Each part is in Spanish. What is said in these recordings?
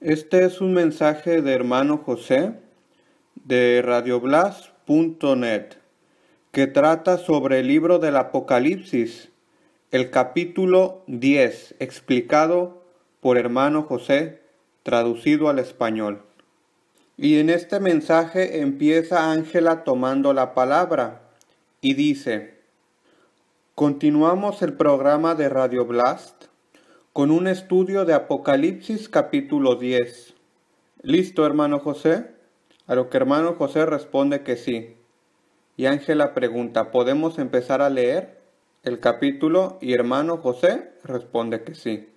Este es un mensaje de hermano José de radioblast.net que trata sobre el libro del Apocalipsis, el capítulo 10, explicado por hermano José, traducido al español. Y en este mensaje empieza Ángela tomando la palabra y dice, Continuamos el programa de Radioblast con un estudio de Apocalipsis capítulo 10. ¿Listo, hermano José? A lo que hermano José responde que sí. Y Ángela pregunta, ¿podemos empezar a leer el capítulo? Y hermano José responde que sí.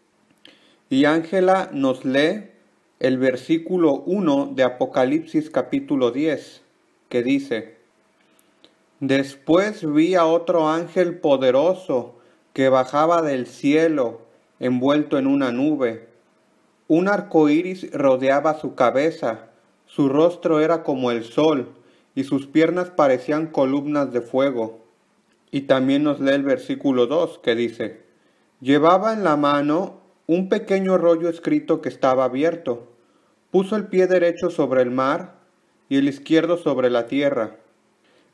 Y Ángela nos lee el versículo 1 de Apocalipsis capítulo 10, que dice, Después vi a otro ángel poderoso que bajaba del cielo envuelto en una nube. Un arco iris rodeaba su cabeza, su rostro era como el sol, y sus piernas parecían columnas de fuego. Y también nos lee el versículo 2 que dice, Llevaba en la mano un pequeño rollo escrito que estaba abierto. Puso el pie derecho sobre el mar y el izquierdo sobre la tierra.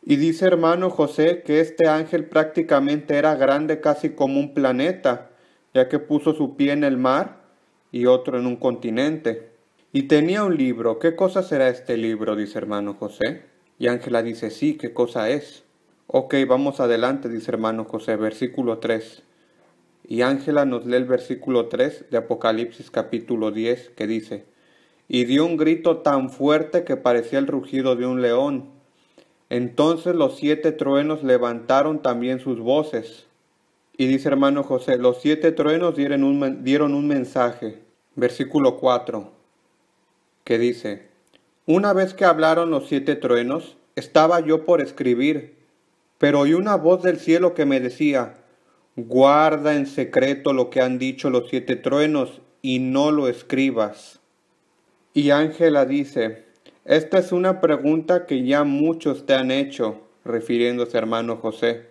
Y dice hermano José que este ángel prácticamente era grande casi como un planeta, ya que puso su pie en el mar y otro en un continente. Y tenía un libro. ¿Qué cosa será este libro? dice hermano José. Y Ángela dice, sí, ¿qué cosa es? Ok, vamos adelante, dice hermano José, versículo 3. Y Ángela nos lee el versículo 3 de Apocalipsis capítulo 10, que dice, y dio un grito tan fuerte que parecía el rugido de un león. Entonces los siete truenos levantaron también sus voces y dice hermano José, los siete truenos dieron un, mensaje, versículo 4, que dice, una vez que hablaron los siete truenos, estaba yo por escribir, pero oí una voz del cielo que me decía, guarda en secreto lo que han dicho los siete truenos y no lo escribas. Y Ángela dice, esta es una pregunta que ya muchos te han hecho, refiriéndose hermano José.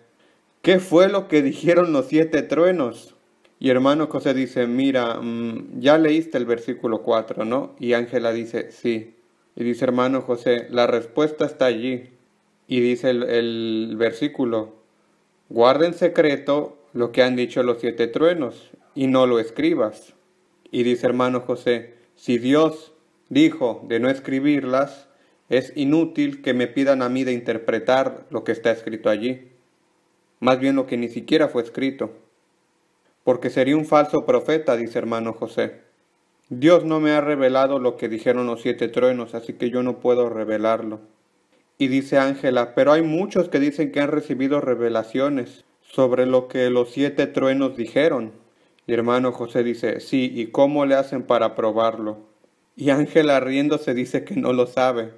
¿Qué fue lo que dijeron los siete truenos? Y hermano José dice, mira, mm, ya leíste el versículo 4, ¿no? Y Ángela dice, sí. Y dice, hermano José, la respuesta está allí. Y dice el, versículo, guarda en secreto lo que han dicho los siete truenos y no lo escribas. Y dice hermano José, si Dios dijo de no escribirlas, es inútil que me pidan a mí de interpretar lo que está escrito allí más bien lo que ni siquiera fue escrito. Porque sería un falso profeta, dice hermano José. Dios no me ha revelado lo que dijeron los siete truenos, así que yo no puedo revelarlo. Y dice Ángela, pero hay muchos que dicen que han recibido revelaciones sobre lo que los siete truenos dijeron. Y hermano José dice, sí, ¿y cómo le hacen para probarlo? Y Ángela riéndose dice que no lo sabe.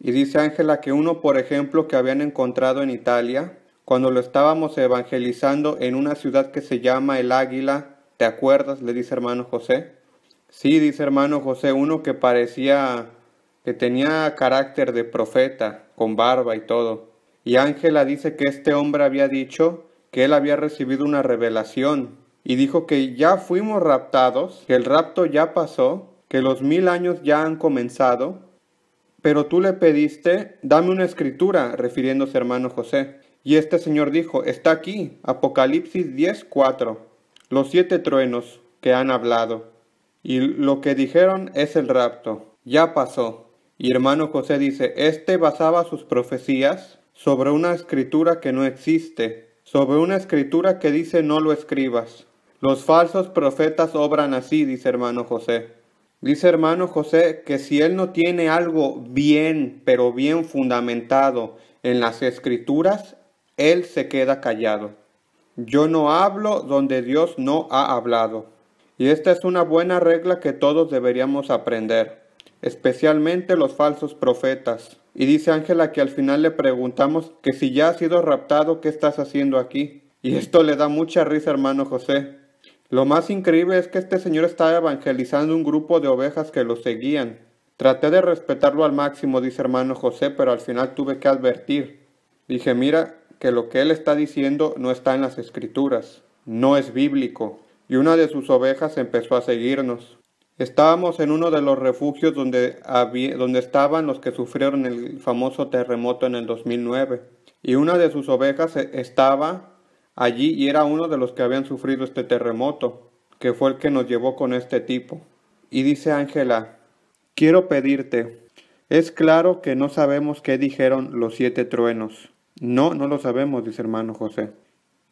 Y dice Ángela que uno, por ejemplo, que habían encontrado en Italia, cuando lo estábamos evangelizando en una ciudad que se llama El Águila, ¿te acuerdas? le dice hermano José. Sí, dice hermano José, uno que parecía que tenía carácter de profeta, con barba y todo. Y Ángela dice que este hombre había dicho que él había recibido una revelación y dijo que ya fuimos raptados, que el rapto ya pasó, que los mil años ya han comenzado, pero tú le pediste, dame una escritura, refiriéndose hermano José. Y este Señor dijo, está aquí, Apocalipsis 10, 4, los siete truenos que han hablado. Y lo que dijeron es el rapto, ya pasó. Y hermano José dice, este basaba sus profecías sobre una escritura que no existe, sobre una escritura que dice no lo escribas. Los falsos profetas obran así, dice hermano José. Dice hermano José que si él no tiene algo bien, pero bien fundamentado en las escrituras, él se queda callado. Yo no hablo donde Dios no ha hablado. Y esta es una buena regla que todos deberíamos aprender, especialmente los falsos profetas. Y dice Ángela que al final le preguntamos que si ya has sido raptado, ¿qué estás haciendo aquí? Y esto le da mucha risa, hermano José. Lo más increíble es que este señor estaba evangelizando un grupo de ovejas que lo seguían. Traté de respetarlo al máximo, dice hermano José, pero al final tuve que advertir. Dije, mira, que lo que él está diciendo no está en las escrituras, no es bíblico, y una de sus ovejas empezó a seguirnos. Estábamos en uno de los refugios donde, donde estaban los que sufrieron el famoso terremoto en el 2009, y una de sus ovejas eh, estaba allí y era uno de los que habían sufrido este terremoto, que fue el que nos llevó con este tipo. Y dice Ángela, quiero pedirte, es claro que no sabemos qué dijeron los siete truenos, no, no lo sabemos, dice hermano José.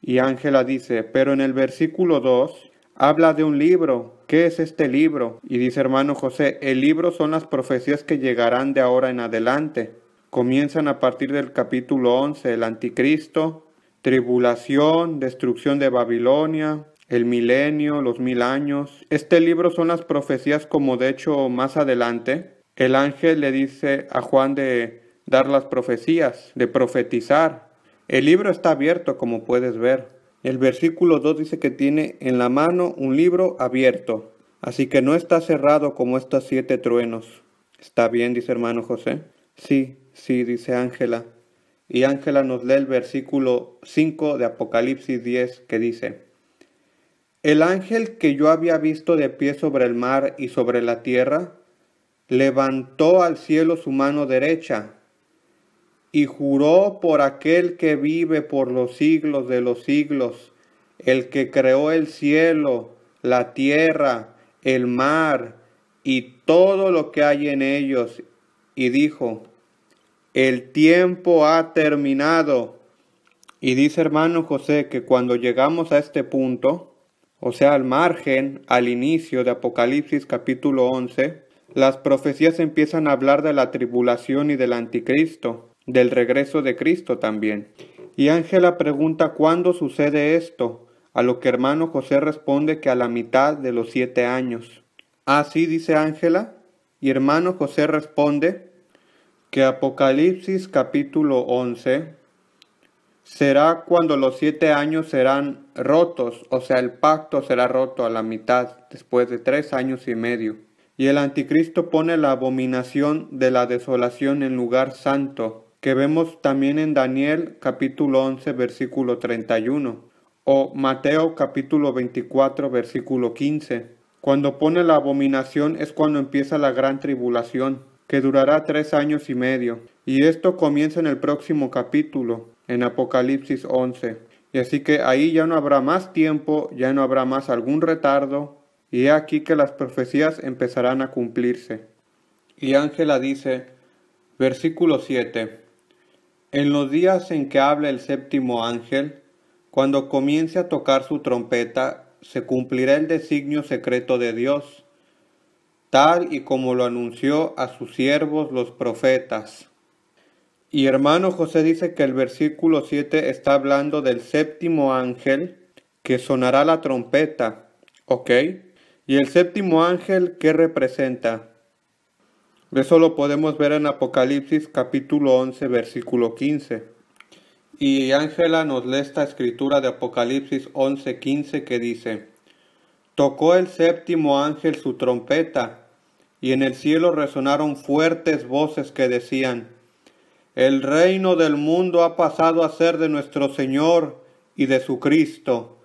Y Ángela dice, pero en el versículo 2 habla de un libro. ¿Qué es este libro? Y dice hermano José, el libro son las profecías que llegarán de ahora en adelante. Comienzan a partir del capítulo 11, el anticristo, tribulación, destrucción de Babilonia, el milenio, los mil años. Este libro son las profecías como de hecho más adelante. El ángel le dice a Juan de dar las profecías, de profetizar. El libro está abierto, como puedes ver. El versículo 2 dice que tiene en la mano un libro abierto, así que no está cerrado como estos siete truenos. Está bien, dice hermano José. Sí, sí, dice Ángela. Y Ángela nos lee el versículo 5 de Apocalipsis 10 que dice, El ángel que yo había visto de pie sobre el mar y sobre la tierra, levantó al cielo su mano derecha y juró por aquel que vive por los siglos de los siglos, el que creó el cielo, la tierra, el mar y todo lo que hay en ellos, y dijo, el tiempo ha terminado. Y dice hermano José que cuando llegamos a este punto, o sea, al margen, al inicio de Apocalipsis capítulo 11, las profecías empiezan a hablar de la tribulación y del anticristo del regreso de Cristo también. Y Ángela pregunta cuándo sucede esto, a lo que hermano José responde que a la mitad de los siete años. Así ah, dice Ángela, y hermano José responde que Apocalipsis capítulo 11 será cuando los siete años serán rotos, o sea, el pacto será roto a la mitad después de tres años y medio. Y el anticristo pone la abominación de la desolación en lugar santo, que vemos también en Daniel capítulo 11 versículo 31 o Mateo capítulo 24 versículo 15. Cuando pone la abominación es cuando empieza la gran tribulación, que durará tres años y medio, y esto comienza en el próximo capítulo, en Apocalipsis 11. Y así que ahí ya no habrá más tiempo, ya no habrá más algún retardo, y he aquí que las profecías empezarán a cumplirse. Y Ángela dice, versículo 7, en los días en que habla el séptimo ángel, cuando comience a tocar su trompeta, se cumplirá el designio secreto de Dios, tal y como lo anunció a sus siervos los profetas. Y hermano José dice que el versículo 7 está hablando del séptimo ángel que sonará la trompeta, ¿ok? Y el séptimo ángel, ¿qué representa? Eso lo podemos ver en Apocalipsis capítulo 11 versículo 15. Y Ángela nos lee esta escritura de Apocalipsis 11 15 que dice, Tocó el séptimo ángel su trompeta, y en el cielo resonaron fuertes voces que decían, El reino del mundo ha pasado a ser de nuestro Señor y de su Cristo,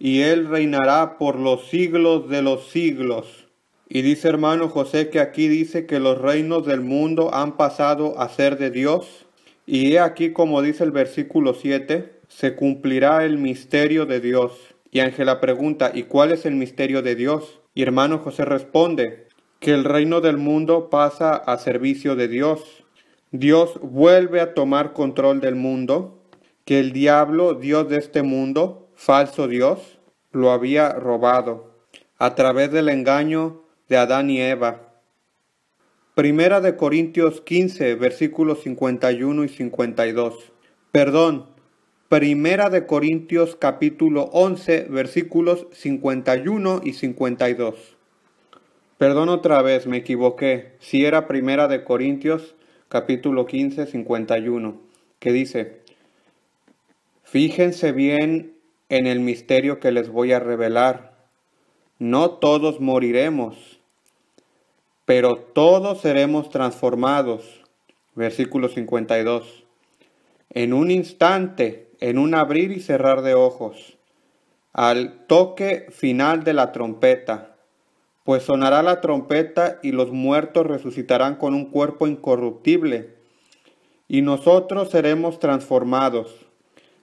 y él reinará por los siglos de los siglos. Y dice hermano José que aquí dice que los reinos del mundo han pasado a ser de Dios. Y he aquí como dice el versículo 7, se cumplirá el misterio de Dios. Y Ángela pregunta, ¿y cuál es el misterio de Dios? Y hermano José responde, que el reino del mundo pasa a servicio de Dios. Dios vuelve a tomar control del mundo, que el diablo, Dios de este mundo, falso Dios, lo había robado. A través del engaño de Adán y Eva. Primera de Corintios 15, versículos 51 y 52. Perdón, Primera de Corintios capítulo 11, versículos 51 y 52. Perdón otra vez, me equivoqué. Si era Primera de Corintios capítulo 15, 51, que dice, Fíjense bien en el misterio que les voy a revelar. No todos moriremos pero todos seremos transformados. Versículo 52. En un instante, en un abrir y cerrar de ojos, al toque final de la trompeta, pues sonará la trompeta y los muertos resucitarán con un cuerpo incorruptible, y nosotros seremos transformados.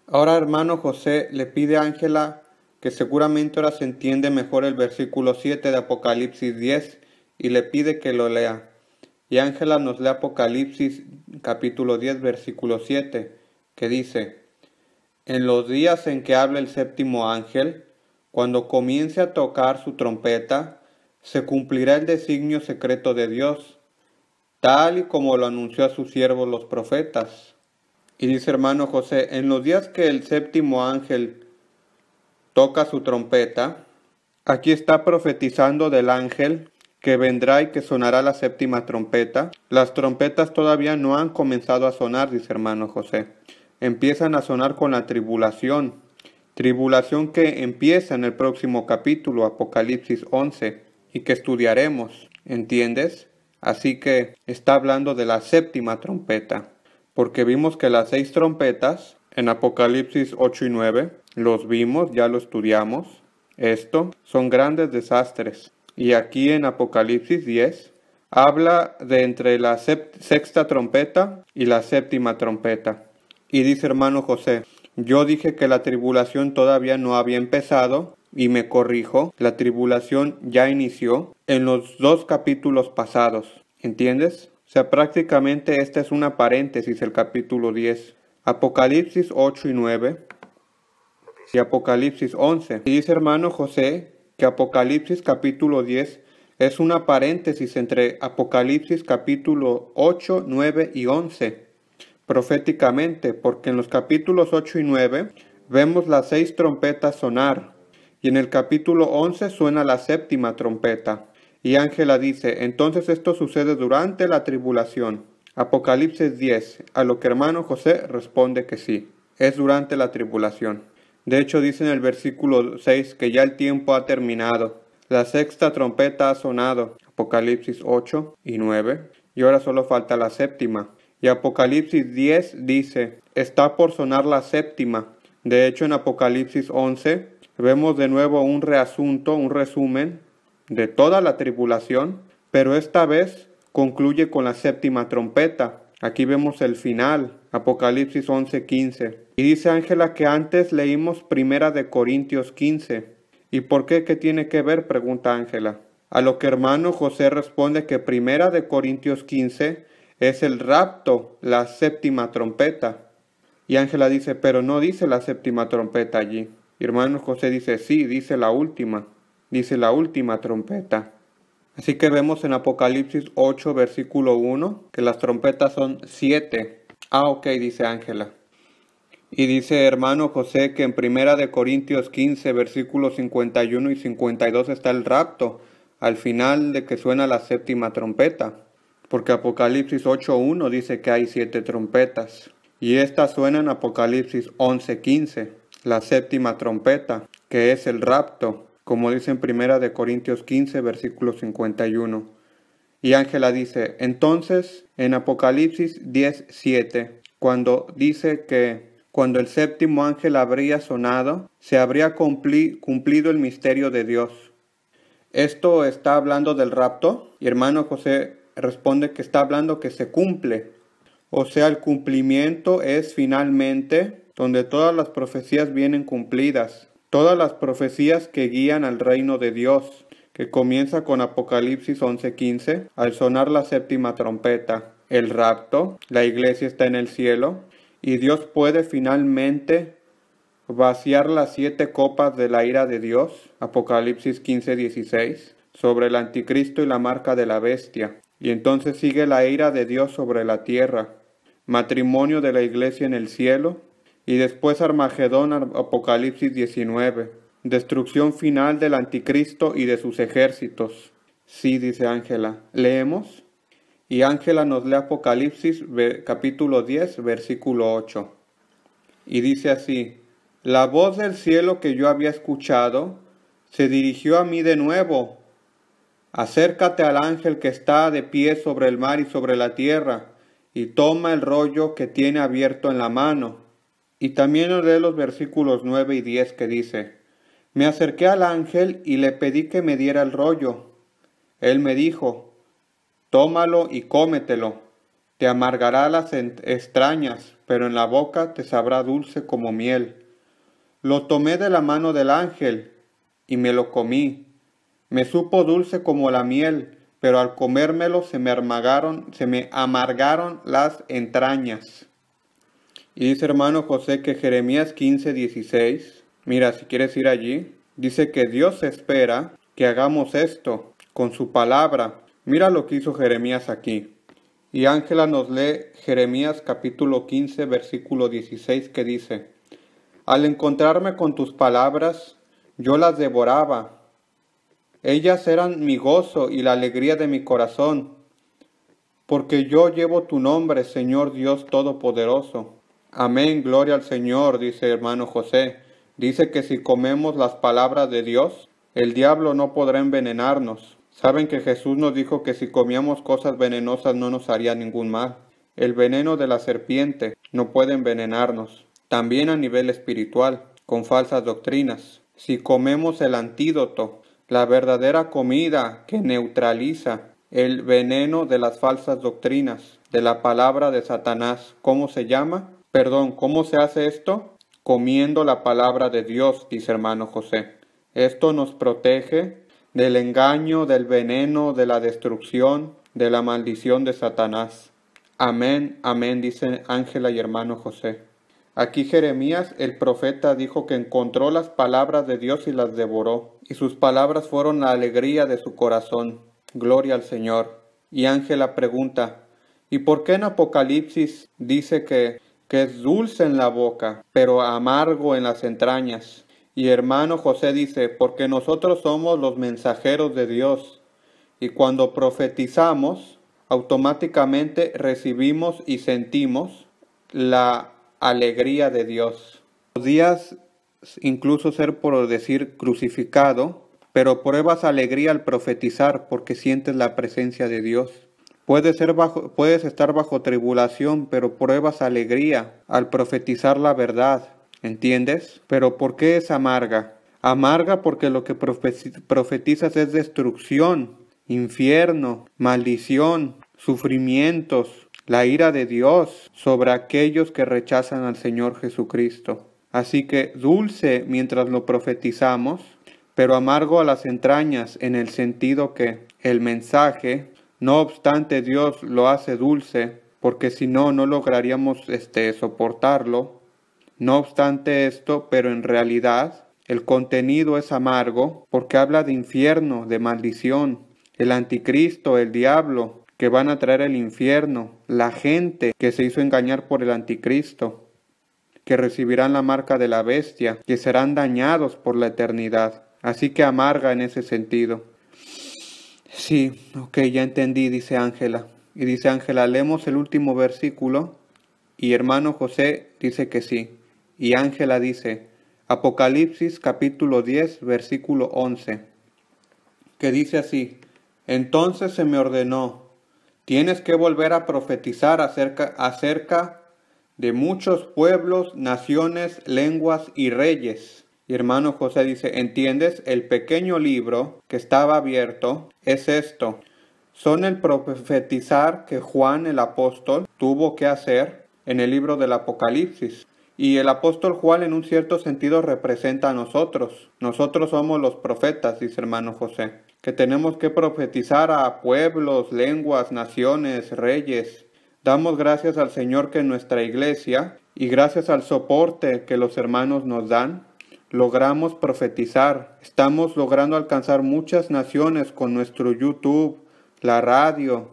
Ahora hermano José le pide a Ángela, que seguramente ahora se entiende mejor el versículo 7 de Apocalipsis 10, y le pide que lo lea. Y Ángela nos lee Apocalipsis capítulo 10 versículo 7, que dice, En los días en que habla el séptimo ángel, cuando comience a tocar su trompeta, se cumplirá el designio secreto de Dios, tal y como lo anunció a sus siervos los profetas. Y dice hermano José, en los días que el séptimo ángel toca su trompeta, aquí está profetizando del ángel que vendrá y que sonará la séptima trompeta. Las trompetas todavía no han comenzado a sonar, dice hermano José. Empiezan a sonar con la tribulación, tribulación que empieza en el próximo capítulo, Apocalipsis 11, y que estudiaremos, ¿entiendes? Así que está hablando de la séptima trompeta, porque vimos que las seis trompetas en Apocalipsis 8 y 9, los vimos, ya lo estudiamos, esto son grandes desastres y aquí en Apocalipsis 10, habla de entre la sexta trompeta y la séptima trompeta. Y dice hermano José, yo dije que la tribulación todavía no había empezado, y me corrijo, la tribulación ya inició en los dos capítulos pasados. ¿Entiendes? O sea, prácticamente esta es una paréntesis, el capítulo 10. Apocalipsis 8 y 9 y Apocalipsis 11. Y dice hermano José Apocalipsis capítulo 10 es una paréntesis entre Apocalipsis capítulo 8, 9 y 11 proféticamente, porque en los capítulos 8 y 9 vemos las seis trompetas sonar, y en el capítulo 11 suena la séptima trompeta. Y Ángela dice, entonces esto sucede durante la tribulación. Apocalipsis 10, a lo que hermano José responde que sí, es durante la tribulación. De hecho dice en el versículo 6 que ya el tiempo ha terminado. La sexta trompeta ha sonado. Apocalipsis 8 y 9. Y ahora solo falta la séptima. Y Apocalipsis 10 dice, está por sonar la séptima. De hecho en Apocalipsis 11 vemos de nuevo un reasunto, un resumen de toda la tribulación, pero esta vez concluye con la séptima trompeta. Aquí vemos el final, Apocalipsis 15. Y dice Ángela que antes leímos Primera de Corintios 15. ¿Y por qué? ¿Qué tiene que ver? pregunta Ángela. A lo que hermano José responde que Primera de Corintios 15 es el rapto, la séptima trompeta. Y Ángela dice, pero no dice la séptima trompeta allí. Y hermano José dice, sí, dice la última, dice la última trompeta. Así que vemos en Apocalipsis 8, versículo 1, que las trompetas son siete. Ah, ok, dice Ángela. Y dice hermano José que en Primera de Corintios 15, versículos 51 y 52 está el rapto, al final de que suena la séptima trompeta, porque Apocalipsis 8.1 dice que hay siete trompetas, y suena en Apocalipsis 11.15, la séptima trompeta, que es el rapto, como dice en Primera de Corintios 15, versículo 51. Y Ángela dice, entonces en Apocalipsis 10.7, cuando dice que cuando el séptimo ángel habría sonado, se habría cumplido el misterio de Dios. Esto está hablando del rapto y hermano José responde que está hablando que se cumple. O sea, el cumplimiento es finalmente donde todas las profecías vienen cumplidas. Todas las profecías que guían al reino de Dios, que comienza con Apocalipsis 11:15, al sonar la séptima trompeta, el rapto, la iglesia está en el cielo, y Dios puede finalmente vaciar las siete copas de la ira de Dios, Apocalipsis 15, 16, sobre el anticristo y la marca de la bestia. Y entonces sigue la ira de Dios sobre la tierra, matrimonio de la iglesia en el cielo, y después Armagedón, Apocalipsis 19, destrucción final del anticristo y de sus ejércitos. Sí, dice Ángela, leemos y Ángela nos lee Apocalipsis capítulo 10, versículo 8. Y dice así, la voz del cielo que yo había escuchado se dirigió a mí de nuevo. Acércate al ángel que está de pie sobre el mar y sobre la tierra, y toma el rollo que tiene abierto en la mano. Y también nos lee los versículos 9 y 10 que dice, Me acerqué al ángel y le pedí que me diera el rollo. Él me dijo, Tómalo y cómetelo. Te amargará las entrañas, pero en la boca te sabrá dulce como miel. Lo tomé de la mano del ángel y me lo comí. Me supo dulce como la miel, pero al comérmelo se me amargaron, se me amargaron las entrañas. Y dice hermano José que Jeremías 15,16 mira, si quieres ir allí, dice que Dios espera que hagamos esto con su palabra Mira lo que hizo Jeremías aquí. Y Ángela nos lee Jeremías capítulo 15, versículo 16 que dice, Al encontrarme con tus palabras, yo las devoraba. Ellas eran mi gozo y la alegría de mi corazón, porque yo llevo tu nombre, Señor Dios Todopoderoso. Amén, gloria al Señor, dice hermano José. Dice que si comemos las palabras de Dios, el diablo no podrá envenenarnos. Saben que Jesús nos dijo que si comíamos cosas venenosas no nos haría ningún mal. El veneno de la serpiente no puede envenenarnos. También a nivel espiritual, con falsas doctrinas. Si comemos el antídoto, la verdadera comida que neutraliza el veneno de las falsas doctrinas, de la palabra de Satanás, ¿cómo se llama? Perdón, ¿cómo se hace esto? Comiendo la palabra de Dios, dice hermano José. Esto nos protege del engaño, del veneno, de la destrucción, de la maldición de Satanás. Amén, amén, dicen Ángela y hermano José. Aquí Jeremías el profeta dijo que encontró las palabras de Dios y las devoró, y sus palabras fueron la alegría de su corazón. Gloria al Señor. Y Ángela pregunta, ¿y por qué en Apocalipsis dice que, que es dulce en la boca, pero amargo en las entrañas? Y hermano José dice, porque nosotros somos los mensajeros de Dios. Y cuando profetizamos, automáticamente recibimos y sentimos la alegría de Dios. Podías incluso ser, por decir, crucificado, pero pruebas alegría al profetizar porque sientes la presencia de Dios. Puedes, ser bajo, puedes estar bajo tribulación, pero pruebas alegría al profetizar la verdad ¿Entiendes? Pero ¿por qué es amarga? Amarga porque lo que profetizas es destrucción, infierno, maldición, sufrimientos, la ira de Dios sobre aquellos que rechazan al Señor Jesucristo. Así que dulce mientras lo profetizamos, pero amargo a las entrañas en el sentido que el mensaje, no obstante Dios lo hace dulce, porque si no, no lograríamos este, soportarlo, no obstante esto, pero en realidad el contenido es amargo porque habla de infierno, de maldición, el anticristo, el diablo, que van a traer el infierno, la gente que se hizo engañar por el anticristo, que recibirán la marca de la bestia, que serán dañados por la eternidad. Así que amarga en ese sentido. Sí, ok, ya entendí, dice Ángela. Y dice Ángela, leemos el último versículo y hermano José dice que sí y Ángela dice, Apocalipsis capítulo 10, versículo 11, que dice así, entonces se me ordenó, tienes que volver a profetizar acerca, acerca de muchos pueblos, naciones, lenguas y reyes. Y hermano José dice, ¿entiendes? El pequeño libro que estaba abierto es esto. Son el profetizar que Juan el apóstol tuvo que hacer en el libro del Apocalipsis. Y el apóstol Juan en un cierto sentido representa a nosotros. Nosotros somos los profetas, dice hermano José, que tenemos que profetizar a pueblos, lenguas, naciones, reyes. Damos gracias al Señor que en nuestra iglesia y gracias al soporte que los hermanos nos dan, logramos profetizar. Estamos logrando alcanzar muchas naciones con nuestro YouTube, la radio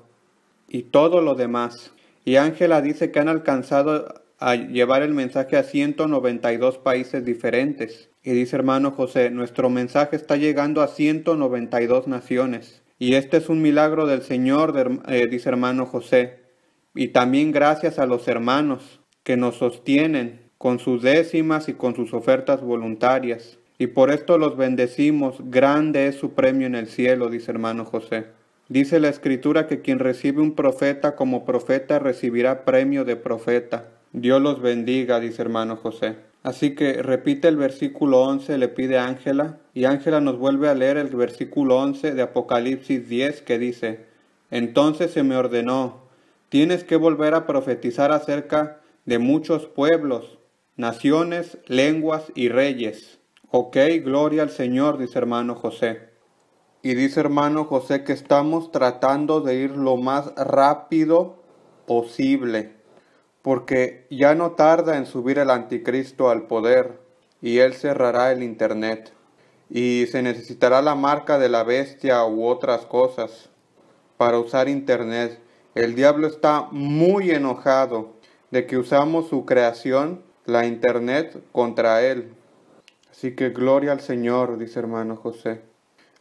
y todo lo demás. Y Ángela dice que han alcanzado a llevar el mensaje a 192 países diferentes. Y dice hermano José, nuestro mensaje está llegando a 192 naciones. Y este es un milagro del Señor, eh, dice hermano José. Y también gracias a los hermanos que nos sostienen con sus décimas y con sus ofertas voluntarias. Y por esto los bendecimos, grande es su premio en el cielo, dice hermano José. Dice la escritura que quien recibe un profeta como profeta recibirá premio de profeta. Dios los bendiga, dice hermano José. Así que repite el versículo 11, le pide Ángela, y Ángela nos vuelve a leer el versículo 11 de Apocalipsis 10 que dice, Entonces se me ordenó, tienes que volver a profetizar acerca de muchos pueblos, naciones, lenguas y reyes. Ok, gloria al Señor, dice hermano José. Y dice hermano José que estamos tratando de ir lo más rápido posible porque ya no tarda en subir el anticristo al poder y él cerrará el Internet y se necesitará la marca de la bestia u otras cosas para usar Internet. El diablo está muy enojado de que usamos su creación, la Internet, contra él. Así que gloria al Señor, dice hermano José.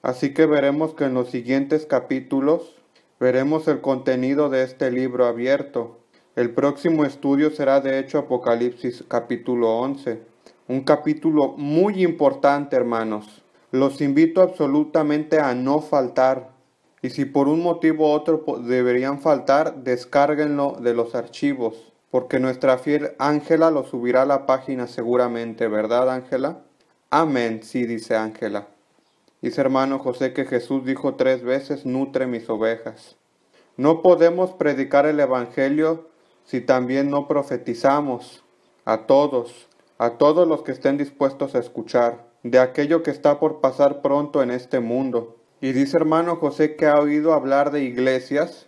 Así que veremos que en los siguientes capítulos veremos el contenido de este libro abierto el próximo estudio será de hecho Apocalipsis capítulo 11, un capítulo muy importante hermanos. Los invito absolutamente a no faltar y si por un motivo u otro deberían faltar, descárguenlo de los archivos, porque nuestra fiel Ángela lo subirá a la página seguramente, ¿verdad Ángela? Amén, sí dice Ángela. Dice hermano José que Jesús dijo tres veces, nutre mis ovejas. No podemos predicar el Evangelio si también no profetizamos a todos, a todos los que estén dispuestos a escuchar, de aquello que está por pasar pronto en este mundo? Y dice hermano José que ha oído hablar de iglesias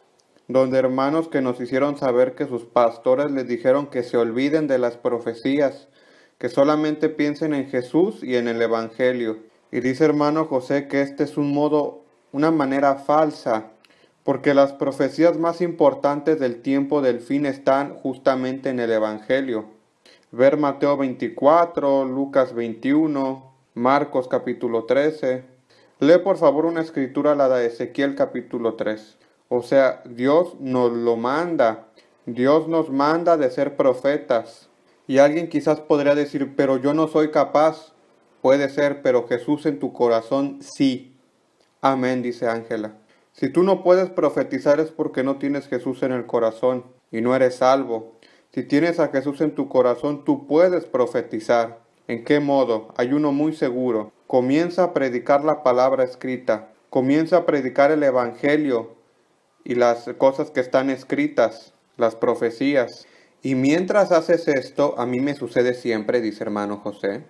donde hermanos que nos hicieron saber que sus pastores les dijeron que se olviden de las profecías, que solamente piensen en Jesús y en el Evangelio. Y dice hermano José que este es un modo, una manera falsa porque las profecías más importantes del tiempo del fin están justamente en el Evangelio. Ver Mateo 24, Lucas 21, Marcos capítulo 13. Lee por favor una escritura, la de Ezequiel capítulo 3. O sea, Dios nos lo manda. Dios nos manda de ser profetas. Y alguien quizás podría decir, pero yo no soy capaz. Puede ser, pero Jesús en tu corazón sí. Amén, dice Ángela. Si tú no puedes profetizar es porque no tienes Jesús en el corazón y no eres salvo. Si tienes a Jesús en tu corazón, tú puedes profetizar. ¿En qué modo? Hay uno muy seguro. Comienza a predicar la palabra escrita. Comienza a predicar el Evangelio y las cosas que están escritas, las profecías. Y mientras haces esto, a mí me sucede siempre, dice hermano José,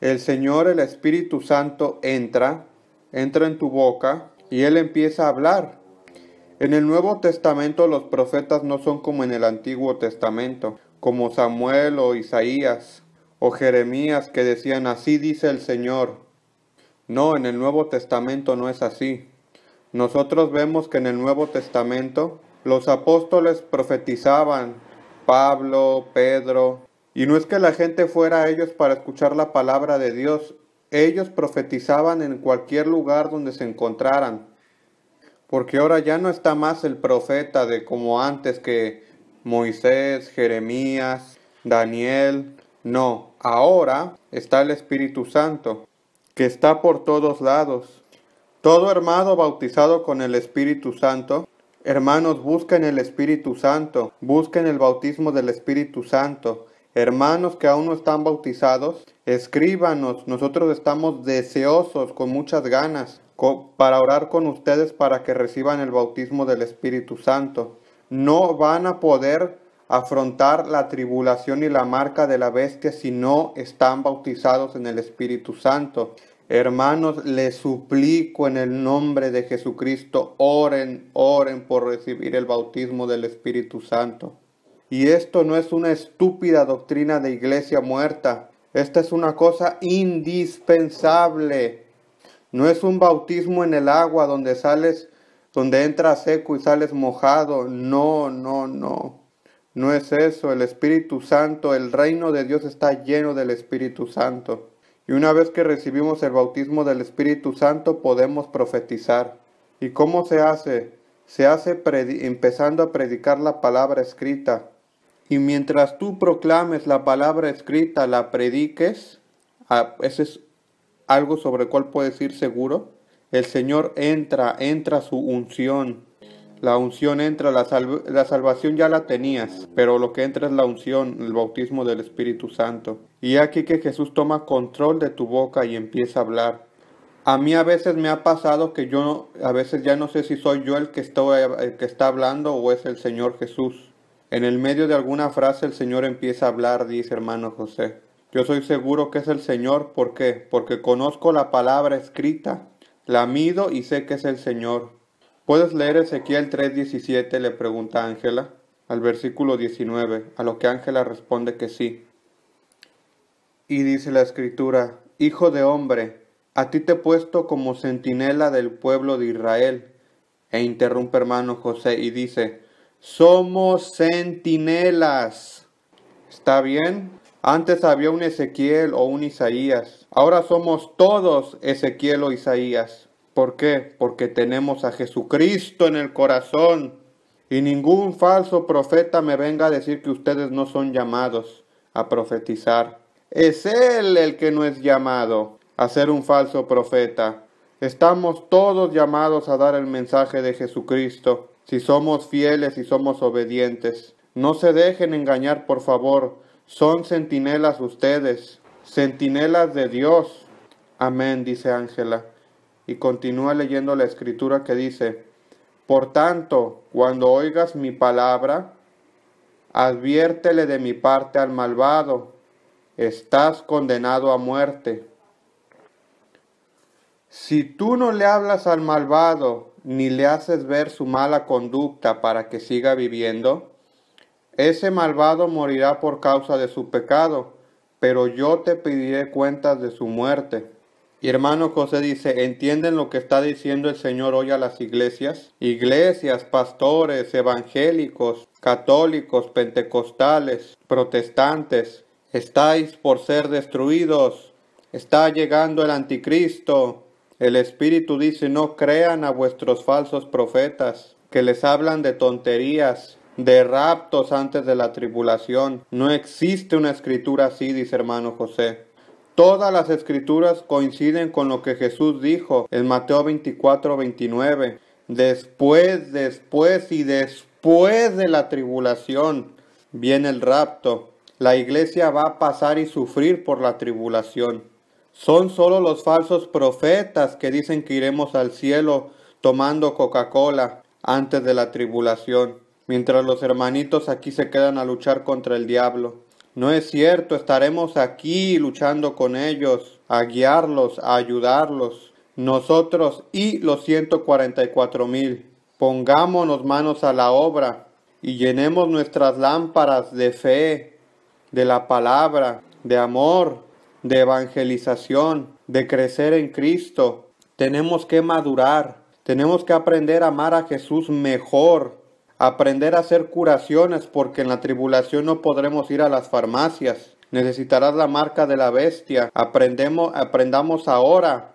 el Señor, el Espíritu Santo, entra, entra en tu boca, y él empieza a hablar. En el Nuevo Testamento los profetas no son como en el Antiguo Testamento, como Samuel o Isaías o Jeremías que decían así dice el Señor. No, en el Nuevo Testamento no es así. Nosotros vemos que en el Nuevo Testamento los apóstoles profetizaban, Pablo, Pedro, y no es que la gente fuera a ellos para escuchar la palabra de Dios, ellos profetizaban en cualquier lugar donde se encontraran, porque ahora ya no está más el profeta de como antes que Moisés, Jeremías, Daniel, no, ahora está el Espíritu Santo, que está por todos lados. Todo hermano bautizado con el Espíritu Santo, hermanos, busquen el Espíritu Santo, busquen el bautismo del Espíritu Santo. Hermanos que aún no están bautizados, escríbanos, nosotros estamos deseosos con muchas ganas para orar con ustedes para que reciban el bautismo del Espíritu Santo. No van a poder afrontar la tribulación y la marca de la bestia si no están bautizados en el Espíritu Santo. Hermanos, les suplico en el nombre de Jesucristo, oren, oren por recibir el bautismo del Espíritu Santo. Y esto no es una estúpida doctrina de iglesia muerta. Esta es una cosa indispensable. No es un bautismo en el agua donde sales, donde entras seco y sales mojado. No, no, no. No es eso. El Espíritu Santo, el reino de Dios está lleno del Espíritu Santo. Y una vez que recibimos el bautismo del Espíritu Santo podemos profetizar. ¿Y cómo se hace? Se hace empezando a predicar la palabra escrita y mientras tú proclames la palabra escrita, la prediques, ah, ese es algo sobre el cual puedes ir seguro. El Señor entra, entra su unción. La unción entra, la, salvación ya la tenías, pero lo que entra es la unción, el bautismo del Espíritu Santo. Y aquí que Jesús toma control de tu boca y empieza a hablar. A mí a veces me ha pasado que yo a veces ya no sé si soy yo el que, estoy, el que está hablando o es el Señor Jesús. En el medio de alguna frase el Señor empieza a hablar, dice hermano José. Yo soy seguro que es el Señor, ¿por qué? Porque conozco la palabra escrita, la mido y sé que es el Señor. ¿Puedes leer Ezequiel 3:17? le pregunta Ángela, al versículo 19, a lo que Ángela responde que sí. Y dice la escritura, Hijo de hombre, a ti te he puesto como centinela del pueblo de Israel. E interrumpe hermano José y dice, somos centinelas. ¿Está bien? Antes había un Ezequiel o un Isaías. Ahora somos todos Ezequiel o Isaías. ¿Por qué? Porque tenemos a Jesucristo en el corazón. Y ningún falso profeta me venga a decir que ustedes no son llamados a profetizar. Es Él el que no es llamado a ser un falso profeta. Estamos todos llamados a dar el mensaje de Jesucristo si somos fieles y somos obedientes. No se dejen engañar, por favor. Son centinelas ustedes, centinelas de Dios. Amén, dice Ángela. Y continúa leyendo la escritura que dice, Por tanto, cuando oigas mi palabra, adviértele de mi parte al malvado, estás condenado a muerte. Si tú no le hablas al malvado ni le haces ver su mala conducta para que siga viviendo, ese malvado morirá por causa de su pecado, pero yo te pediré cuentas de su muerte. Y hermano José dice, ¿entienden lo que está diciendo el Señor hoy a las iglesias? Iglesias, pastores, evangélicos, católicos, pentecostales, protestantes, estáis por ser destruidos, está llegando el anticristo, el Espíritu dice, no crean a vuestros falsos profetas, que les hablan de tonterías, de raptos antes de la tribulación. No existe una escritura así, dice hermano José. Todas las escrituras coinciden con lo que Jesús dijo en Mateo 24, 29. Después, después y después de la tribulación viene el rapto. La iglesia va a pasar y sufrir por la tribulación. Son solo los falsos profetas que dicen que iremos al cielo tomando Coca-Cola antes de la tribulación, mientras los hermanitos aquí se quedan a luchar contra el diablo. No es cierto, estaremos aquí luchando con ellos, a guiarlos, a ayudarlos, nosotros y los 144 mil. Pongámonos manos a la obra y llenemos nuestras lámparas de fe, de la palabra, de amor, de evangelización, de crecer en Cristo. Tenemos que madurar, tenemos que aprender a amar a Jesús mejor, aprender a hacer curaciones porque en la tribulación no podremos ir a las farmacias. Necesitarás la marca de la bestia. Aprendemos, aprendamos ahora.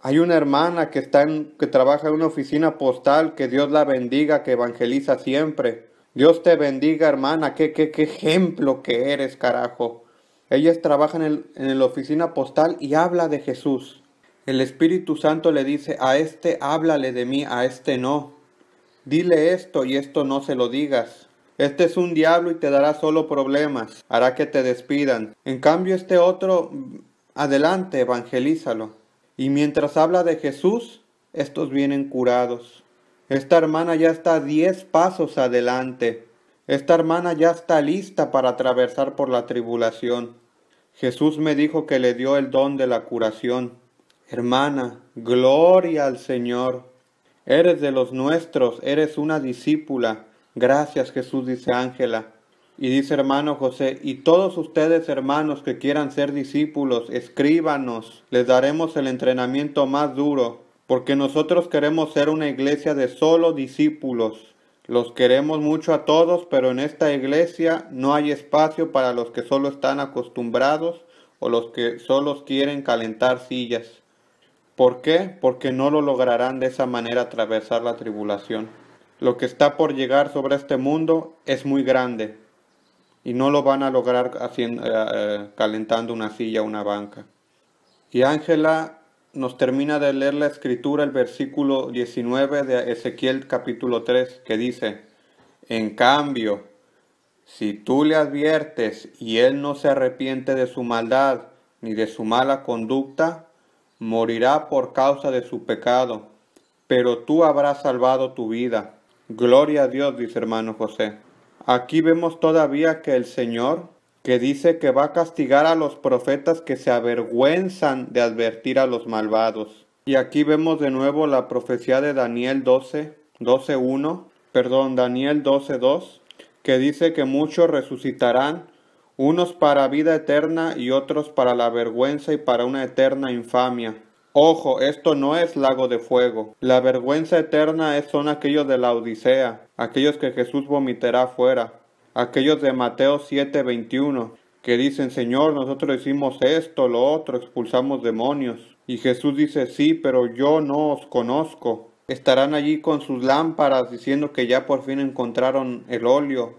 Hay una hermana que, está que trabaja en una oficina postal, que Dios la bendiga, que evangeliza siempre. Dios te bendiga, hermana. ¿Qué, qué, qué ejemplo que eres, carajo. Ellas trabajan en, la oficina postal y habla de Jesús. El Espíritu Santo le dice, a este háblale de mí, a este no. Dile esto y esto no se lo digas. Este es un diablo y te dará solo problemas, hará que te despidan. En cambio este otro, adelante, evangelízalo. Y mientras habla de Jesús, estos vienen curados. Esta hermana ya está diez pasos adelante. Esta hermana ya está lista para atravesar por la tribulación. Jesús me dijo que le dio el don de la curación. Hermana, gloria al Señor. Eres de los nuestros, eres una discípula. Gracias Jesús, dice Ángela. Y dice hermano José, y todos ustedes hermanos que quieran ser discípulos, escríbanos, les daremos el entrenamiento más duro, porque nosotros queremos ser una iglesia de solo discípulos. Los queremos mucho a todos, pero en esta iglesia no hay espacio para los que solo están acostumbrados o los que solo quieren calentar sillas. ¿Por qué? Porque no lo lograrán de esa manera atravesar la tribulación. Lo que está por llegar sobre este mundo es muy grande y no lo van a lograr haciendo, eh, eh, calentando una silla, una banca. Y Ángela nos termina de leer la escritura el versículo 19 de Ezequiel capítulo 3 que dice, en cambio, si tú le adviertes y él no se arrepiente de su maldad ni de su mala conducta, morirá por causa de su pecado, pero tú habrás salvado tu vida. Gloria a Dios, dice hermano José. Aquí vemos todavía que el Señor que dice que va a castigar a los profetas que se avergüenzan de advertir a los malvados. Y aquí vemos de nuevo la profecía de Daniel 12, 12.1, perdón, Daniel 12.2, que dice que muchos resucitarán, unos para vida eterna y otros para la vergüenza y para una eterna infamia. Ojo, esto no es lago de fuego. La vergüenza eterna son aquellos de la Odisea, aquellos que Jesús vomitará fuera aquellos de Mateo 7:21, que dicen, Señor, nosotros hicimos esto, lo otro, expulsamos demonios. Y Jesús dice, sí, pero yo no os conozco. Estarán allí con sus lámparas diciendo que ya por fin encontraron el óleo,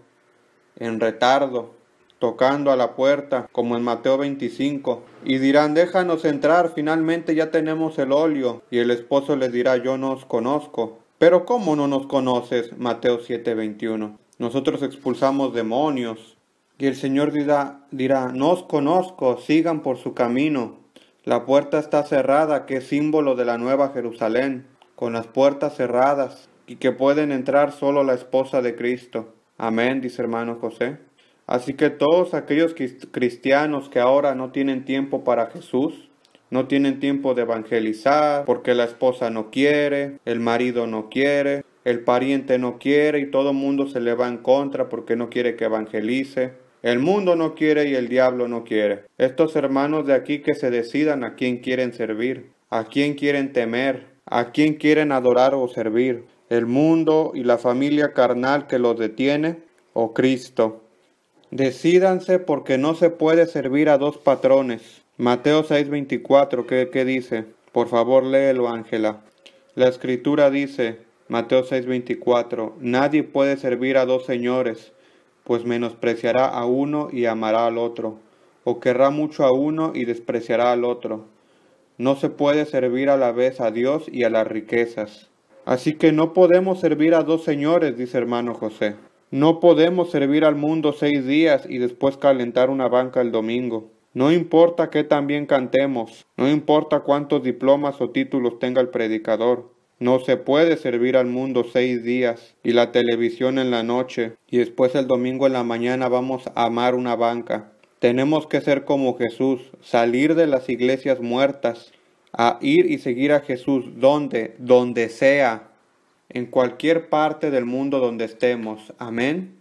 en retardo, tocando a la puerta, como en Mateo 25, y dirán, déjanos entrar, finalmente ya tenemos el óleo. Y el esposo les dirá, yo no os conozco. Pero ¿cómo no nos conoces? Mateo 7:21. Nosotros expulsamos demonios. Y el Señor dirá, dirá, no os conozco, sigan por su camino. La puerta está cerrada, que es símbolo de la nueva Jerusalén, con las puertas cerradas, y que pueden entrar solo la esposa de Cristo. Amén, dice hermano José. Así que todos aquellos cristianos que ahora no tienen tiempo para Jesús, no tienen tiempo de evangelizar, porque la esposa no quiere, el marido no quiere, el pariente no quiere y todo mundo se le va en contra porque no quiere que evangelice. El mundo no quiere y el diablo no quiere. Estos hermanos de aquí que se decidan a quién quieren servir, a quién quieren temer, a quién quieren adorar o servir. El mundo y la familia carnal que los detiene o Cristo. Decídanse porque no se puede servir a dos patrones. Mateo 6:24, ¿qué, ¿qué dice? Por favor léelo, Ángela. La escritura dice, Mateo 6:24, nadie puede servir a dos señores, pues menospreciará a uno y amará al otro, o querrá mucho a uno y despreciará al otro. No se puede servir a la vez a Dios y a las riquezas. Así que no podemos servir a dos señores, dice hermano José. No podemos servir al mundo seis días y después calentar una banca el domingo. No importa tan también cantemos, no importa cuántos diplomas o títulos tenga el predicador, no se puede servir al mundo seis días y la televisión en la noche y después el domingo en la mañana vamos a amar una banca. Tenemos que ser como Jesús, salir de las iglesias muertas, a ir y seguir a Jesús donde, donde sea, en cualquier parte del mundo donde estemos. Amén.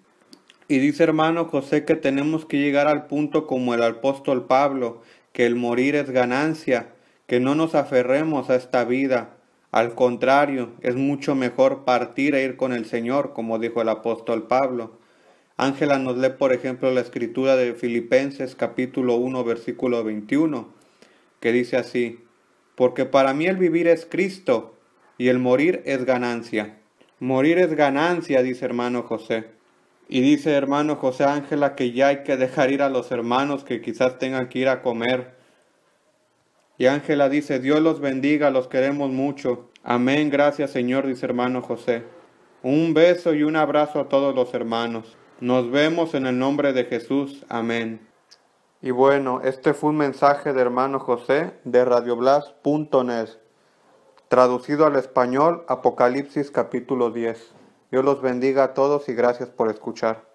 Y dice hermano José que tenemos que llegar al punto como el apóstol Pablo, que el morir es ganancia, que no nos aferremos a esta vida al contrario, es mucho mejor partir e ir con el Señor, como dijo el apóstol Pablo. Ángela nos lee, por ejemplo, la escritura de Filipenses capítulo 1, versículo 21, que dice así, porque para mí el vivir es Cristo y el morir es ganancia. Morir es ganancia, dice hermano José. Y dice hermano José Ángela que ya hay que dejar ir a los hermanos que quizás tengan que ir a comer y Ángela dice, Dios los bendiga, los queremos mucho. Amén, gracias Señor, dice hermano José. Un beso y un abrazo a todos los hermanos. Nos vemos en el nombre de Jesús. Amén. Y bueno, este fue un mensaje de hermano José de radioblas.net. traducido al español Apocalipsis capítulo 10. Dios los bendiga a todos y gracias por escuchar.